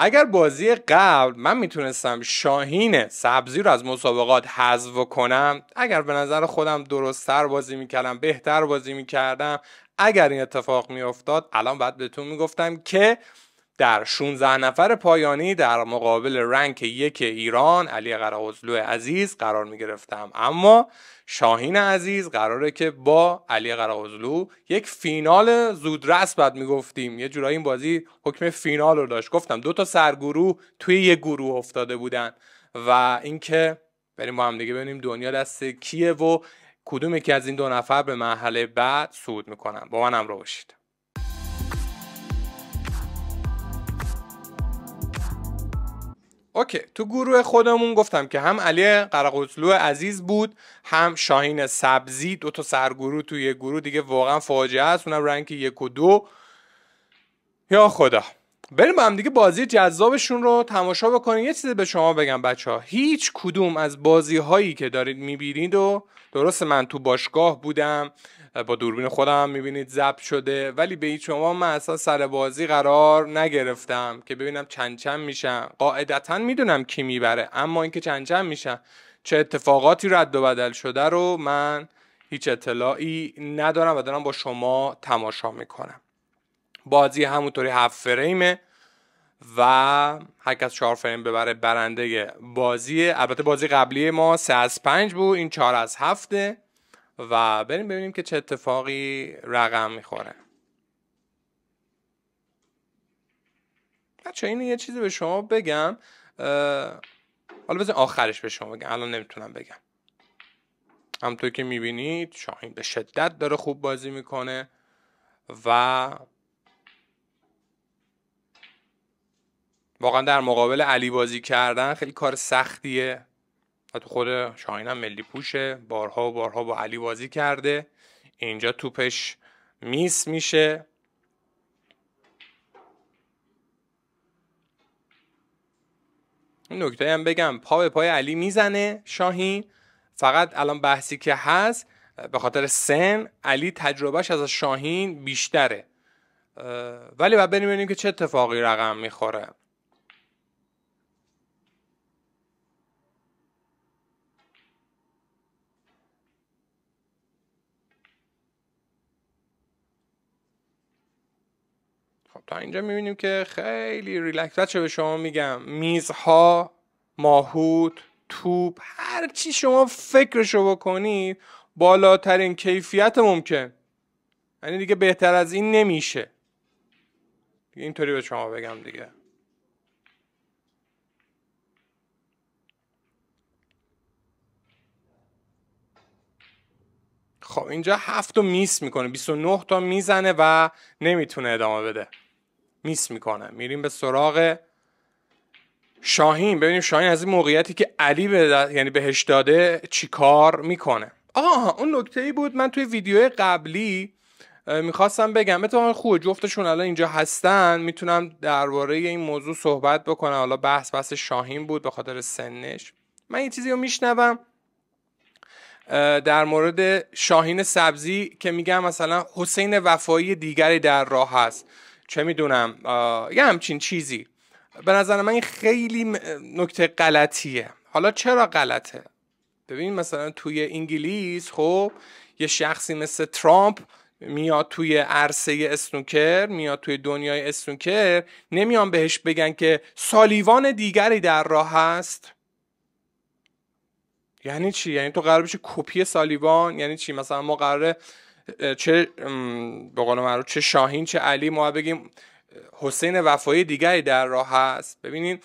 اگر بازی قبل من میتونستم شاهین سبزی رو از مسابقات حذف کنم اگر به نظر خودم درستتر بازی میکردم بهتر بازی میکردم اگر این اتفاق میافتاد الان باید بهتون میگفتم که در 16 نفر پایانی در مقابل رنک یک ایران علی قراوزلو عزیز قرار می گرفتم اما شاهین عزیز قراره که با علی قراوزلو یک فینال زودرس بعد گفتیم یه جورایی این بازی حکم فینال رو داشت گفتم دو تا سرگروه توی یه گروه افتاده بودن و اینکه بریم با هم دیگه ببینیم دنیا دست کیه و کدوم یکی از این دو نفر به مرحله بعد صعود میکنن با منم رو باشید اوکی تو گروه خودمون گفتم که هم علی قراقوتلو عزیز بود هم شاهین سبزی دو تا سرگروه توی گروه دیگه واقعا فاجعه است اونم رنگ یک و دو یا خدا بریم با هم دیگه بازی جذابشون رو تماشا بکنیم یه چیزی به شما بگم بچه ها هیچ کدوم از بازی هایی که دارید میبینید و درست من تو باشگاه بودم با دوربین خودم میبینید ضبط شده ولی به هیچ شما من اصلا سر بازی قرار نگرفتم که ببینم چند چند میشن قاعدتا میدونم کی میبره اما اینکه چند چند میشن چه اتفاقاتی رد و بدل شده رو من هیچ اطلاعی ندارم و دارم با شما تماشا میکنم بازی همونطوری هفت فریمه و هر کس چهار فریم ببره برنده بازی البته بازی قبلی ما سه از پنج بود این چهار از هفته و بریم ببینیم که چه اتفاقی رقم میخوره بچه این یه چیزی به شما بگم حالا بزن آخرش به شما بگم الان نمیتونم بگم همطور که میبینید شاهین به شدت داره خوب بازی میکنه و واقعا در مقابل علی بازی کردن خیلی کار سختیه و تو خود شاهین هم ملی پوشه بارها و بارها با علی بازی کرده اینجا توپش میس میشه این نکته هم بگم پا به پای علی میزنه شاهین فقط الان بحثی که هست به خاطر سن علی تجربهش از شاهین بیشتره ولی بعد بریم ببینیم که چه اتفاقی رقم میخوره تا اینجا میبینیم که خیلی ریلکس بچه به شما میگم میزها ماهوت توپ هر چی شما فکرشو بکنید بالاترین کیفیت ممکن یعنی دیگه بهتر از این نمیشه اینطوری به شما بگم دیگه خب اینجا هفت تا میس میکنه 29 تا میزنه و نمیتونه ادامه بده میس میکنه میریم به سراغ شاهین ببینیم شاهین از این موقعیتی که علی به یعنی بهش داده چیکار میکنه آها اون نکته ای بود من توی ویدیو قبلی میخواستم بگم اتفاقا خوب جفتشون الان اینجا هستن میتونم درباره این موضوع صحبت بکنم حالا بحث بحث شاهین بود به خاطر سنش من یه چیزی رو میشنوم در مورد شاهین سبزی که میگم مثلا حسین وفایی دیگری در راه هست چه میدونم یه همچین چیزی به نظر من این خیلی نکته غلطیه حالا چرا غلطه ببین مثلا توی انگلیس خب یه شخصی مثل ترامپ میاد توی عرصه اسنوکر میاد توی دنیای اسنوکر نمیان بهش بگن که سالیوان دیگری در راه هست یعنی چی یعنی تو قرار بشه کپی سالیوان یعنی چی مثلا ما قراره چه به قول چه شاهین چه علی ما بگیم حسین وفایی دیگری در راه هست ببینید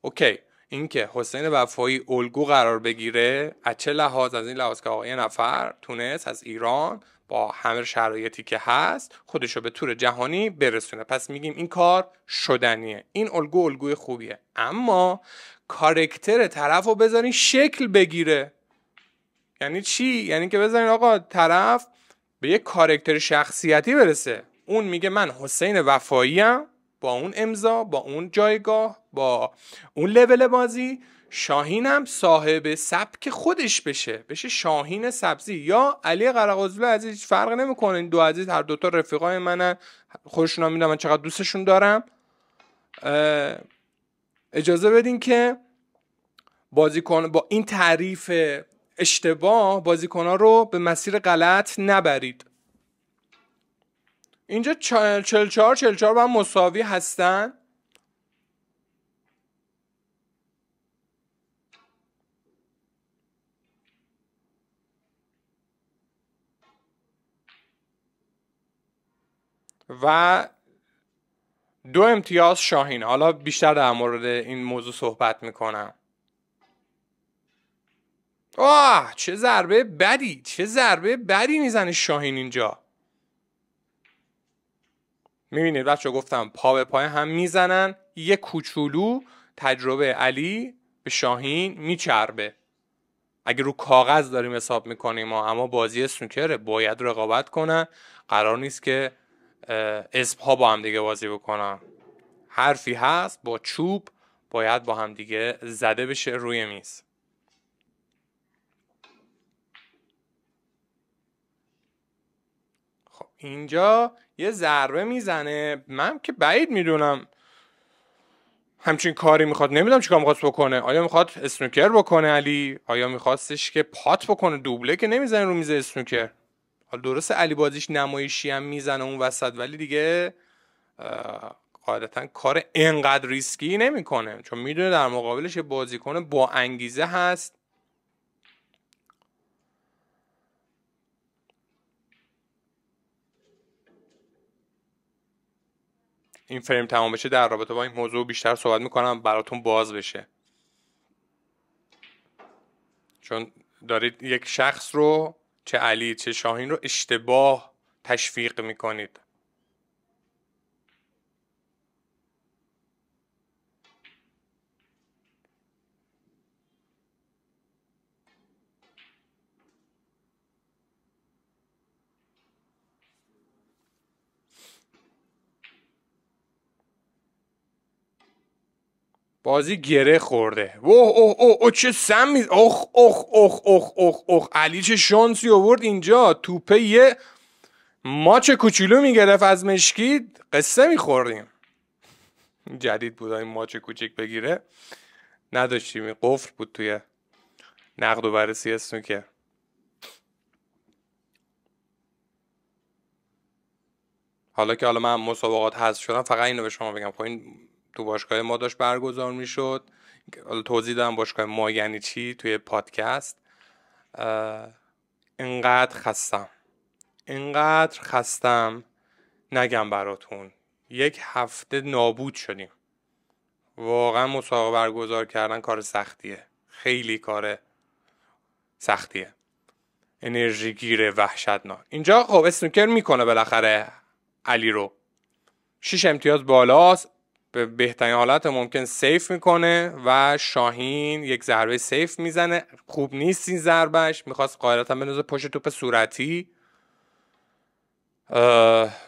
اوکی اینکه حسین وفایی الگو قرار بگیره از چه لحاظ از این لحاظ که آقای نفر تونست از ایران با همه شرایطی که هست خودش رو به تور جهانی برسونه پس میگیم این کار شدنیه این الگو الگوی خوبیه اما کارکتر طرف رو بذارین شکل بگیره یعنی چی یعنی که بزنین آقا طرف به یه کارکتر شخصیتی برسه اون میگه من حسین وفایی ام با اون امضا با اون جایگاه با اون لول بازی شاهینم صاحب سبک خودش بشه بشه شاهین سبزی یا علی قرقازلو عزیز هیچ فرق نمیکنه این دو عزیز هر دوتا رفیقای منن خوششون هم من چقدر دوستشون دارم اجازه بدین که بازیکن با این تعریف اشتباه ها رو به مسیر غلط نبرید اینجا 44 44 با هم مساوی هستن و دو امتیاز شاهین حالا بیشتر در مورد این موضوع صحبت میکنم آه چه ضربه بدی چه ضربه بدی میزنه شاهین اینجا میبینید بچه گفتم پا به پای هم میزنن یه کوچولو تجربه علی به شاهین میچربه اگه رو کاغذ داریم حساب میکنیم اما بازی سنوکره باید رقابت کنن قرار نیست که اسپ ها با هم دیگه بازی بکنن حرفی هست با چوب باید با هم دیگه زده بشه روی میز اینجا یه ضربه میزنه من که بعید میدونم همچین کاری میخواد نمیدونم چیکار میخواد بکنه آیا میخواد اسنوکر بکنه علی آیا میخواستش که پات بکنه دوبله که نمیزنه رو میز اسنوکر حالا درسته علی بازیش نمایشی هم میزنه اون وسط ولی دیگه قاعدتا کار انقدر ریسکی نمیکنه چون میدونه در مقابلش یه بازیکن با انگیزه هست این فریم تمام بشه در رابطه با این موضوع بیشتر صحبت میکنم براتون باز بشه چون دارید یک شخص رو چه علی چه شاهین رو اشتباه تشویق میکنید بازی گره خورده اوه اوه اوه او چه سم اخ اخ اخ اخ اخ اخ علی چه شانسی آورد اینجا توپه یه ماچ کوچولو میگرفت از مشکی قصه میخوردیم جدید بود این ماچ کوچیک بگیره نداشتیم قفل بود توی نقد و بررسی که حالا که حالا من مسابقات هست شدم فقط اینو به شما بگم خب این تو باشگاه ما داشت برگزار میشد حالا توضیح دادم باشگاه ما یعنی چی توی پادکست انقدر خستم اینقدر خستم نگم براتون یک هفته نابود شدیم واقعا مسابقه برگزار کردن کار سختیه خیلی کار سختیه انرژی گیره وحشتناک اینجا خب اسنوکر میکنه بالاخره علی رو شیش امتیاز بالاست به بهترین حالت ممکن سیف میکنه و شاهین یک ضربه سیف میزنه خوب نیست این ضربهش میخواست قاعدتا هم بندازه پشت توپ صورتی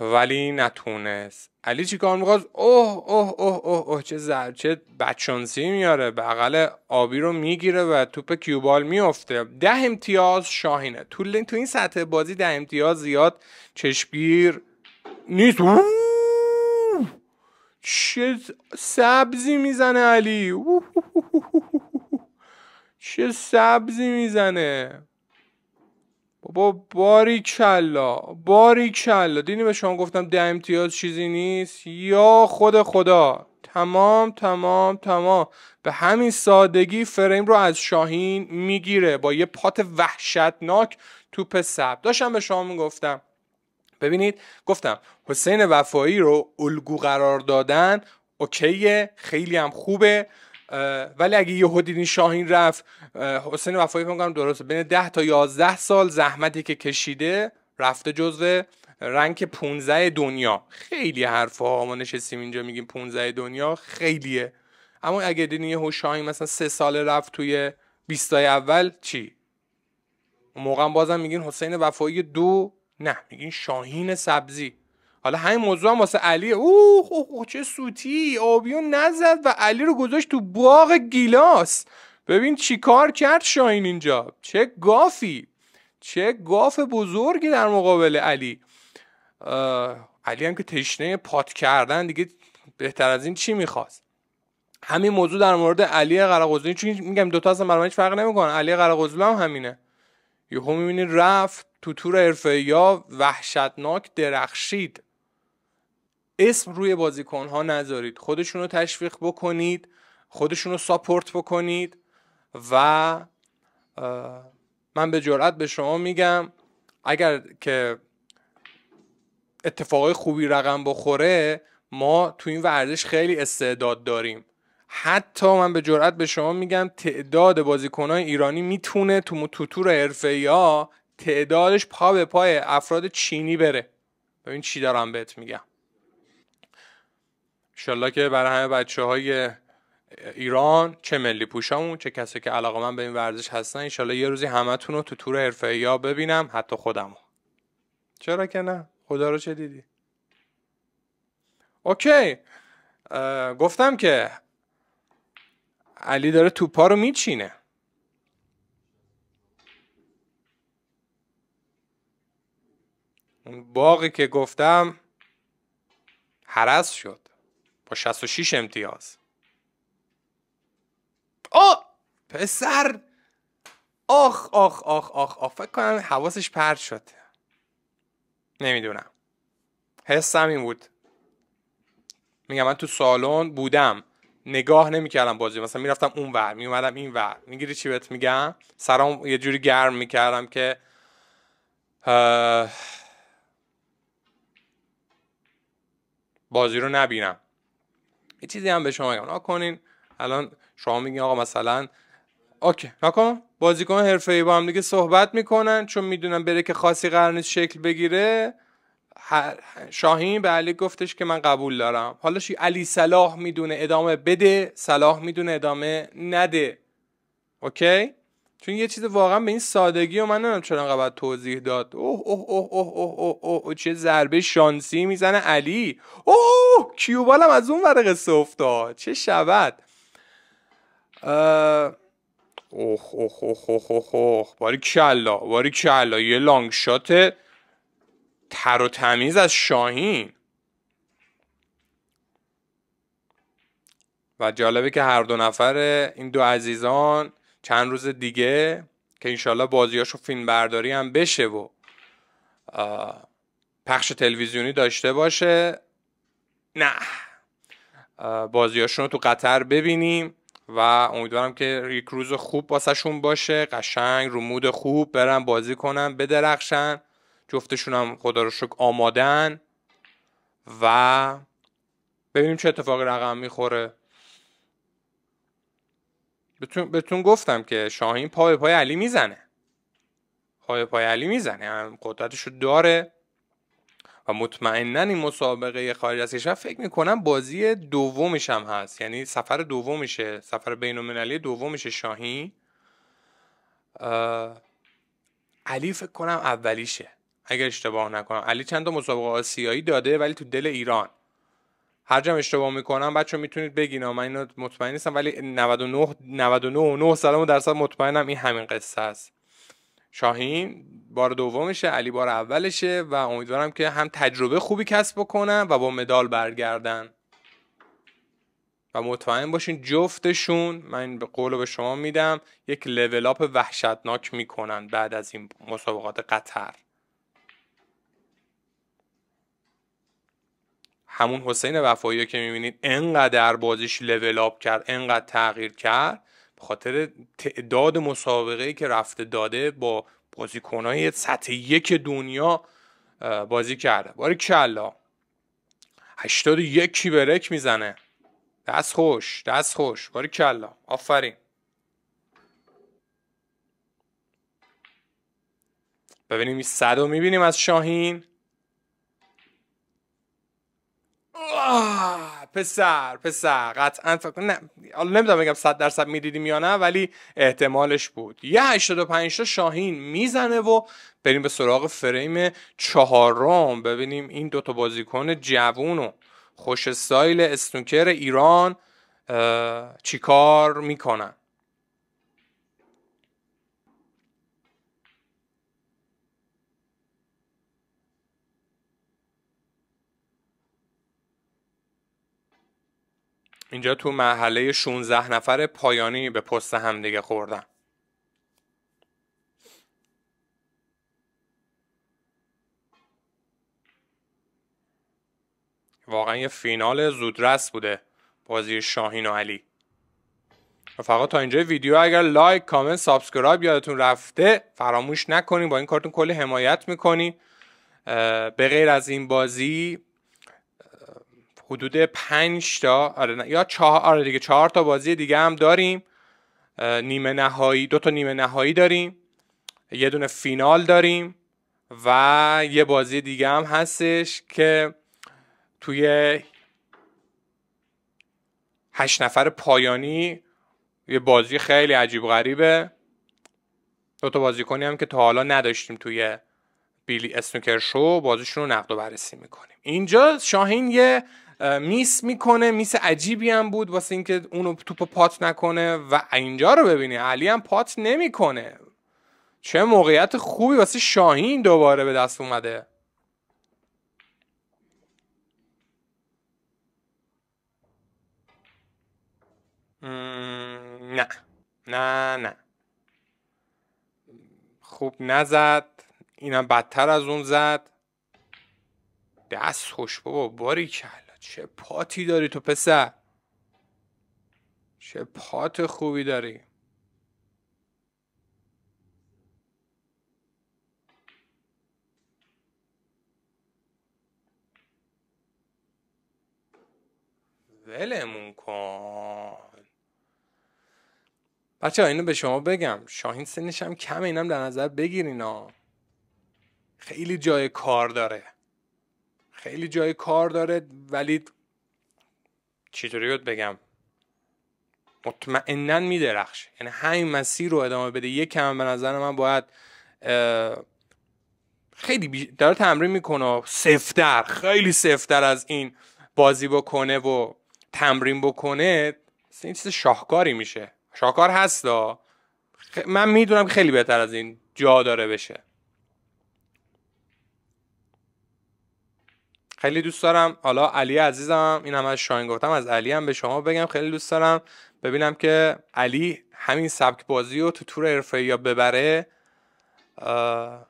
ولی نتونست علی چیکار میخواست اوه اوه اوه اوه اوه چه زرب چه بچانسی میاره بغل آبی رو میگیره و توپ کیوبال میفته ده امتیاز شاهینه تو, تو این سطح بازی ده امتیاز زیاد چشمگیر نیست چه سبزی میزنه علی چه سبزی میزنه بابا باری کلا باری کلا دینی به شما گفتم ده امتیاز چیزی نیست یا خود خدا تمام تمام تمام به همین سادگی فریم رو از شاهین میگیره با یه پات وحشتناک توپ سب داشتم به شما میگفتم ببینید گفتم حسین وفایی رو الگو قرار دادن اوکیه خیلی هم خوبه ولی اگه این شاهین رفت حسین وفایی فکر کنم درسته بین 10 تا 11 سال زحمتی که کشیده رفته جزو رنگ 15 دنیا خیلی حرفا ما نشستیم اینجا میگیم 15 دنیا خیلیه اما اگه دیدین یهو شاهین مثلا سه سال رفت توی 20 اول چی موقعا بازم میگین حسین وفایی دو نه میگین شاهین سبزی حالا همین موضوع هم واسه علی اوه اوه, چه سوتی آبیون نزد و علی رو گذاشت تو باغ گیلاس ببین چی کار کرد شاهین اینجا چه گافی چه گاف بزرگی در مقابل علی علی هم که تشنه پات کردن دیگه بهتر از این چی میخواست همین موضوع در مورد علی قرقزلانی چون میگم دوتا اصلا برام هیچ فرق نمیکنه علی قرقزلان هم همینه یهو میبینی رفت تو تور حرفه‌ای وحشتناک درخشید اسم روی بازیکن ها نذارید خودشون رو تشویق بکنید خودشون رو ساپورت بکنید و من به جرات به شما میگم اگر که اتفاقای خوبی رقم بخوره ما تو این ورزش خیلی استعداد داریم حتی من به جرات به شما میگم تعداد بازیکنان ایرانی میتونه تو توتور حرفه‌ای تعدادش پا به پای افراد چینی بره ببین چی دارم بهت میگم انشالله که برای همه بچه های ایران چه ملی پوشامون چه کسی که علاقه من به این ورزش هستن انشالله یه روزی همتون رو تو تور حرفه یا ببینم حتی خودمو چرا که نه خدا رو چه دیدی اوکی گفتم که علی داره توپا رو میچینه اون باقی که گفتم حرس شد با 66 امتیاز آه پسر آخ آخ آخ آخ فکر کنم حواسش پرد شد نمیدونم حسم این بود میگم من تو سالن بودم نگاه نمیکردم بازی مثلا میرفتم اون ور میومدم این ور میگیری چی بهت میگم سرام یه جوری گرم میکردم که بازی رو نبینم یه چیزی هم به شما میگم نکنین الان شما میگین آقا مثلا اوکی نکن بازیکن ای با هم دیگه صحبت میکنن چون میدونن بره که خاصی قرار شکل بگیره شاهین به علی گفتش که من قبول دارم حالا علی صلاح میدونه ادامه بده صلاح میدونه ادامه نده اوکی چون یه چیز واقعا به این سادگی و من نمیدونم چرا انقدر توضیح داد اوه اوه اوه اوه اوه اوه, چه ضربه شانسی میزنه علی اوه کیوبالم از اون ورقه قصه چه شود اوه اوه اوه اوه اوه اوه باری کلا باری کلا یه لانگ شات تر و تمیز از شاهین و جالبه که هر دو نفر این دو عزیزان چند روز دیگه که انشالله بازیاشو فیلم برداری هم بشه و پخش تلویزیونی داشته باشه نه بازیاشون رو تو قطر ببینیم و امیدوارم که یک روز خوب باسشون باشه قشنگ رو مود خوب برن بازی کنن بدرخشن جفتشون هم خدا رو شکر آمادن و ببینیم چه اتفاقی رقم میخوره بهتون گفتم که شاهین پای پای علی میزنه پای پای علی میزنه هم قدرتشو داره و مطمئنا این مسابقه خارج از کشور فکر میکنم بازی دومش هم هست یعنی سفر دومشه سفر بینالمللی دومشه شاهین علی فکر کنم اولیشه اگر اشتباه نکنم علی چند تا مسابقه آسیایی داده ولی تو دل ایران هر جام اشتباه میکنم بچه میتونید بگین من اینو مطمئن نیستم ولی 99 99 سلام درصد مطمئنم این همین قصه است شاهین بار دومشه علی بار اولشه و امیدوارم که هم تجربه خوبی کسب بکنن و با مدال برگردن و مطمئن باشین جفتشون من به قول به شما میدم یک لول اپ وحشتناک میکنن بعد از این مسابقات قطر همون حسین وفایی که میبینید انقدر بازیش لول آپ کرد انقدر تغییر کرد به خاطر تعداد مسابقه که رفته داده با بازیکنهای سطح یک دنیا بازی کرده باری کلا 81 کی برک میزنه دست خوش دست خوش باری کلا آفرین ببینیم این صد رو میبینیم از شاهین پسر پسر قطعا فکر نه حالا نمیدونم بگم 100 درصد میدیدیم یا نه ولی احتمالش بود یه 85 تا شاهین میزنه و بریم به سراغ فریم چهارم ببینیم این دوتا بازیکن جوون و خوش سایل استونکر ایران چیکار میکنن اینجا تو مرحله 16 نفر پایانی به پست همدیگه خوردن واقعا یه فینال زودرس بوده بازی شاهین و علی و فقط تا اینجا ویدیو اگر لایک کامنت سابسکرایب یادتون رفته فراموش نکنین با این کارتون کلی حمایت میکنی به غیر از این بازی حدود 5 تا آره یا چهار آره دیگه چهار تا بازی دیگه هم داریم نیمه نهایی دو تا نیمه نهایی داریم یه دونه فینال داریم و یه بازی دیگه هم هستش که توی هشت نفر پایانی یه بازی خیلی عجیب غریبه دو تا بازیکنی هم که تا حالا نداشتیم توی بیلی اسنوکر شو بازیشون رو نقد و بررسی میکنیم اینجا شاهین یه میس میکنه میس عجیبی هم بود واسه اینکه اونو توپ پات نکنه و اینجا رو ببینی علی هم پات نمیکنه چه موقعیت خوبی واسه شاهین دوباره به دست اومده نه نه نه خوب نزد اینم بدتر از اون زد دست خوش بابا باری کرد چه پاتی داری تو پسر چه پات خوبی داری ولمون کن بچه ها اینو به شما بگم شاهین سنش هم کمه اینم در نظر بگیرین ها خیلی جای کار داره خیلی جای کار داره ولی چطوری بهت بگم مطمئنا میدرخشه یعنی همین مسیر رو ادامه بده یکم به نظر من باید خیلی بیشتر داره تمرین میکنه سفتر خیلی سفتر از این بازی بکنه و تمرین بکنه این چیز شاهکاری میشه شاهکار هست دا. من میدونم خیلی بهتر از این جا داره بشه خیلی دوست دارم حالا علی عزیزم این هم از شاین گفتم از علی هم به شما بگم خیلی دوست دارم ببینم که علی همین سبک بازی رو تو تور حرفه یا ببره آه...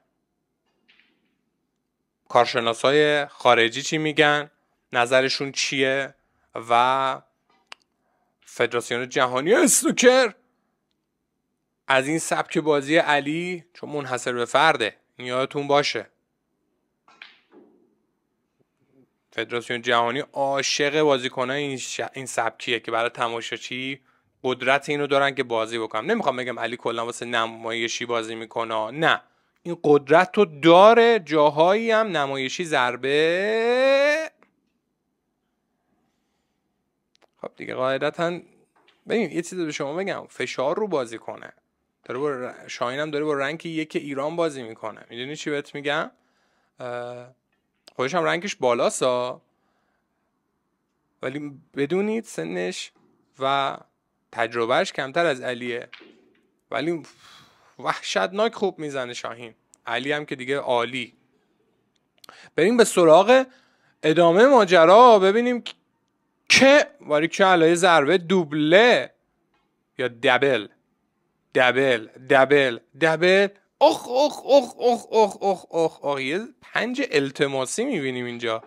کارشناس های خارجی چی میگن نظرشون چیه و فدراسیون جهانی استوکر از این سبک بازی علی چون منحصر به فرده یادتون باشه فدراسیون جهانی عاشق بازیکنای این ش... این سبکیه که برای تماشاچی قدرت اینو دارن که بازی بکنم نمیخوام بگم علی کلا واسه نمایشی بازی میکنه نه این قدرت رو داره جاهایی هم نمایشی ضربه خب دیگه قاعدتا ببین یه چیزی به شما بگم فشار رو بازی کنه داره با شاهین هم داره با رنگ یک ایران بازی میکنه میدونی چی بهت میگم خودش هم رنگش بالاسا ولی بدونید سنش و تجربهش کمتر از علیه ولی وحشتناک خوب میزنه شاهین علی هم که دیگه عالی بریم به سراغ ادامه ماجرا ببینیم که واری که علای ضربه دوبله یا دبل دبل دبل دبل اخ اخ اخ اخ اخ اخ اخ اخ یه پنج التماسی میبینیم اینجا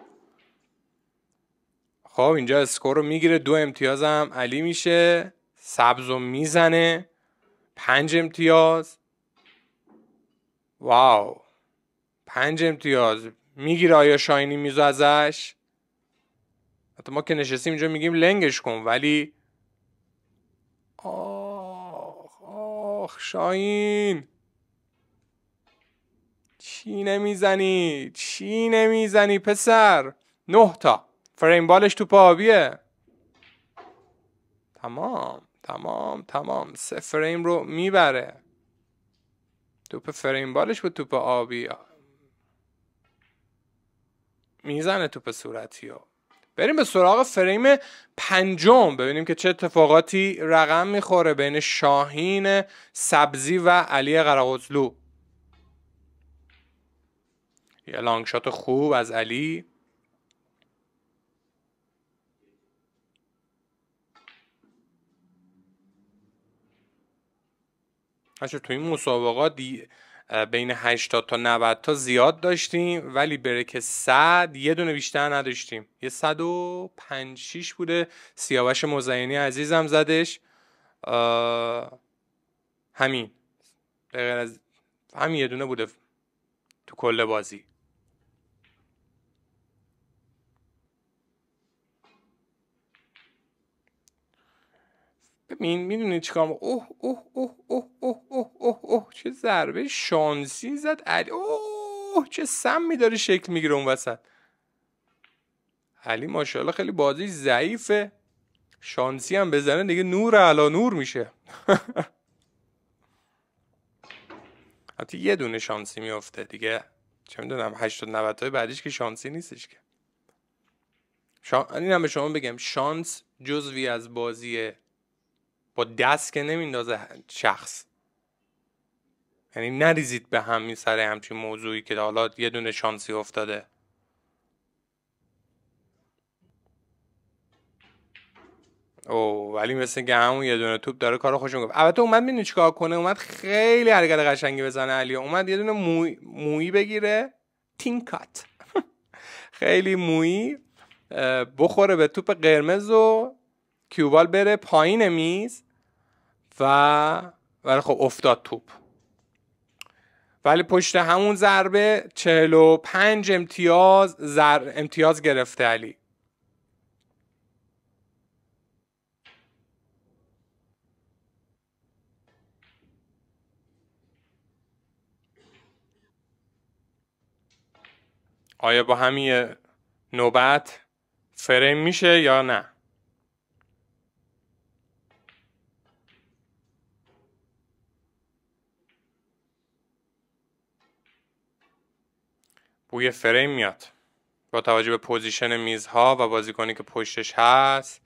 خب اینجا اسکور رو میگیره دو امتیاز هم علی میشه سبز رو میزنه پنج امتیاز واو پنج امتیاز میگیره آیا شاینی میزو ازش حتی ما که نشستیم اینجا میگیم لنگش کن ولی آخ آخ شاین چی نمیزنی چی نمیزنی پسر نه تا فریم بالش تو آبیه تمام تمام تمام سه فریم رو میبره توپ فریم بالش به توپ آبی میزنه توپ صورتی بریم به سراغ فریم پنجم ببینیم که چه اتفاقاتی رقم میخوره بین شاهین سبزی و علی قراغزلو یه لانگشات خوب از علی هرچه تو این مسابقات بین 80 تا 90 تا زیاد داشتیم ولی برک 100 یه دونه بیشتر نداشتیم یه 156 بوده سیاوش مزینی عزیزم زدش همین غیر از همین یه دونه بوده تو کل بازی ببین میدونی چیکار اوه اوه اوه اوه اوه اوه اوه اوه چه ضربه شانسی زد علی اوه چه سم میداره شکل میگیره اون وسط علی ماشاءالله خیلی بازی ضعیفه شانسی هم بزنه دیگه نور علا نور میشه حتی یه دونه شانسی میافته دیگه چه میدونم 80 90 های بعدیش که شانسی نیستش که شان... این هم به شما بگم شانس جزوی از بازیه با دست که نمیندازه شخص یعنی نریزید به هم سر همچین موضوعی که حالا یه دونه شانسی افتاده او ولی مثل که همون یه دونه توپ داره کار خوشم گفت البته اومد میدونی چیکار کنه اومد خیلی حرکت قشنگی بزنه علی اومد یه دونه موی مویی بگیره تین کات خیلی موی بخوره به توپ قرمز و کیوبال بره پایین میز و ولی خب افتاد توپ ولی پشت همون ضربه 45 امتیاز زر... امتیاز گرفته علی آیا با همین نوبت فریم میشه یا نه یه فریم میاد با توجه به پوزیشن میزها و بازیکنی که پشتش هست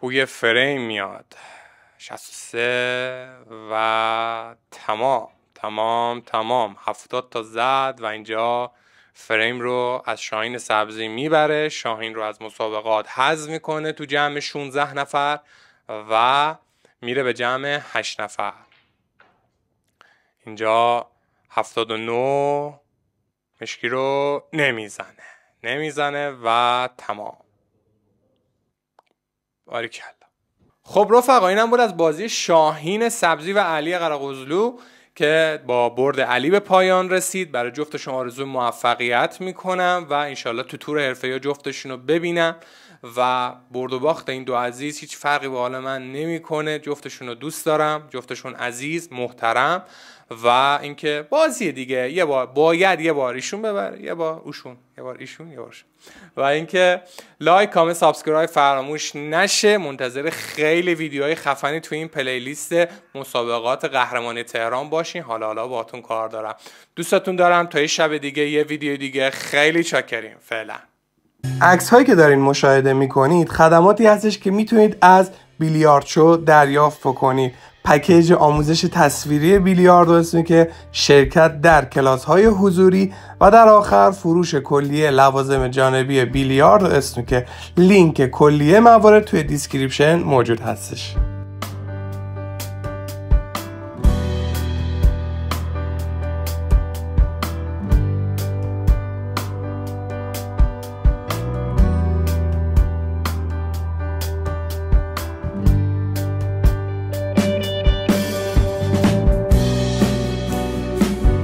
بوی فریم میاد 63 و تمام تمام تمام 70 تا زد و اینجا فریم رو از شاهین سبزی میبره شاهین رو از مسابقات حذف میکنه تو جمع 16 نفر و میره به جمع 8 نفر اینجا 79 مشکی رو نمیزنه نمیزنه و تمام باریکلا خب رفقا اینم بود از بازی شاهین سبزی و علی قراقوزلو که با برد علی به پایان رسید برای جفتشون آرزو موفقیت میکنم و انشالله تو تور حرفه یا جفتشون رو ببینم و برد و باخت این دو عزیز هیچ فرقی به حال من نمیکنه جفتشون رو دوست دارم جفتشون عزیز محترم و اینکه بازی دیگه یه بار باید یه بار ایشون ببره یه بار اوشون یه بار ایشون یه و اینکه لایک کامنت سابسکرایب فراموش نشه منتظر خیلی ویدیوهای خفنی تو این پلیلیست مسابقات قهرمانی تهران باشین حالا حالا باهاتون کار دارم دوستتون دارم تا یه شب دیگه یه ویدیو دیگه خیلی چاکریم فعلا عکس هایی که دارین مشاهده میکنید خدماتی هستش که میتونید از بیلیارد شو دریافت کنید پکیج آموزش تصویری بیلیارد و که شرکت در کلاس های حضوری و در آخر فروش کلیه لوازم جانبی بیلیارد و که لینک کلیه موارد توی دیسکریپشن موجود هستش